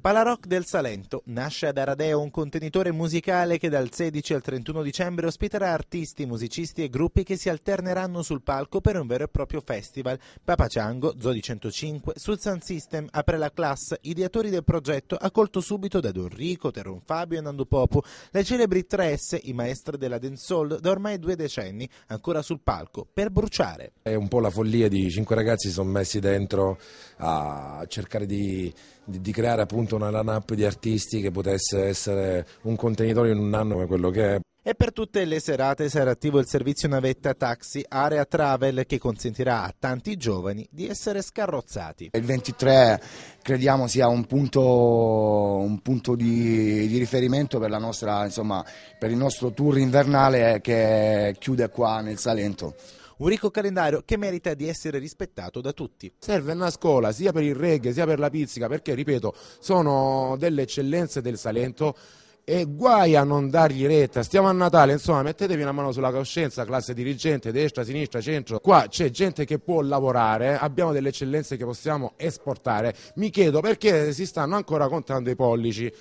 Palarock del Salento nasce ad Aradeo un contenitore musicale che dal 16 al 31 dicembre ospiterà artisti, musicisti e gruppi che si alterneranno sul palco per un vero e proprio festival. Papa Ciango, Zodi 105, sul Sun System, apre la classe, ideatori del progetto, accolto subito da Don Rico, Teron Fabio e Nando Popu, le celebri 3S, i maestri della dancehall da ormai due decenni, ancora sul palco, per bruciare. È un po' la follia di cinque ragazzi si sono messi dentro a cercare di di, di, creare appunto una line di artisti che potesse essere un contenitore in un anno come quello che è. E per tutte le serate sarà attivo il servizio navetta taxi Area Travel che consentirà a tanti giovani di essere scarrozzati. Il 23 crediamo sia un punto, un punto di, di, riferimento per, nostra, insomma, per il nostro tour invernale eh, che chiude qua nel Salento un ricco calendario che merita di essere rispettato da tutti. Serve una scuola sia per il reggae sia per la pizzica perché, ripeto, sono delle eccellenze del Salento e guai a non dargli retta, stiamo a Natale, insomma mettetevi una mano sulla coscienza, classe dirigente, destra, sinistra, centro, qua c'è gente che può lavorare, abbiamo delle eccellenze che possiamo esportare, mi chiedo perché si stanno ancora contando i pollici.